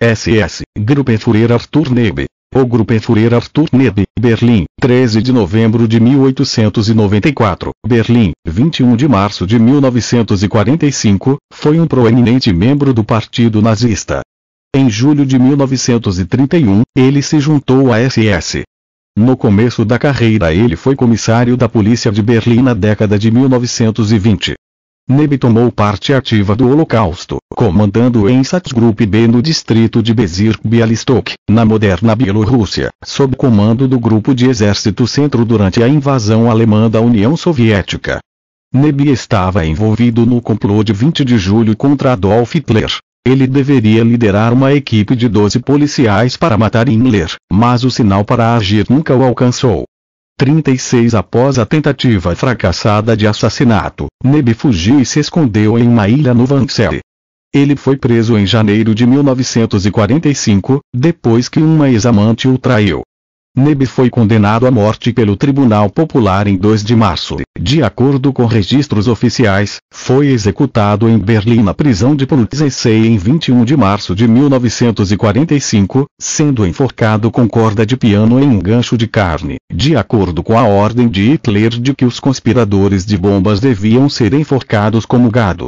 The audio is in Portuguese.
SS, Gruppenführer Arthur Nebe. O Gruppenführer Arthur Nebe, Berlim, 13 de novembro de 1894, Berlim, 21 de março de 1945, foi um proeminente membro do Partido Nazista. Em julho de 1931, ele se juntou à SS. No começo da carreira ele foi comissário da polícia de Berlim na década de 1920. Nebe tomou parte ativa do Holocausto, comandando o Einsatzgruppe B no distrito de Bezirk Bialystok, na moderna Bielorrússia, sob comando do Grupo de Exército Centro durante a invasão alemã da União Soviética. Nebe estava envolvido no complô de 20 de julho contra Adolf Hitler. Ele deveria liderar uma equipe de 12 policiais para matar Himmler, mas o sinal para agir nunca o alcançou. 36 Após a tentativa fracassada de assassinato, Neb fugiu e se escondeu em uma ilha no Vansere. Ele foi preso em janeiro de 1945, depois que uma ex-amante o traiu. Nebe foi condenado à morte pelo Tribunal Popular em 2 de março. De acordo com registros oficiais, foi executado em Berlim na prisão de Polzessei em 21 de março de 1945, sendo enforcado com corda de piano em um gancho de carne, de acordo com a ordem de Hitler de que os conspiradores de bombas deviam ser enforcados como gado.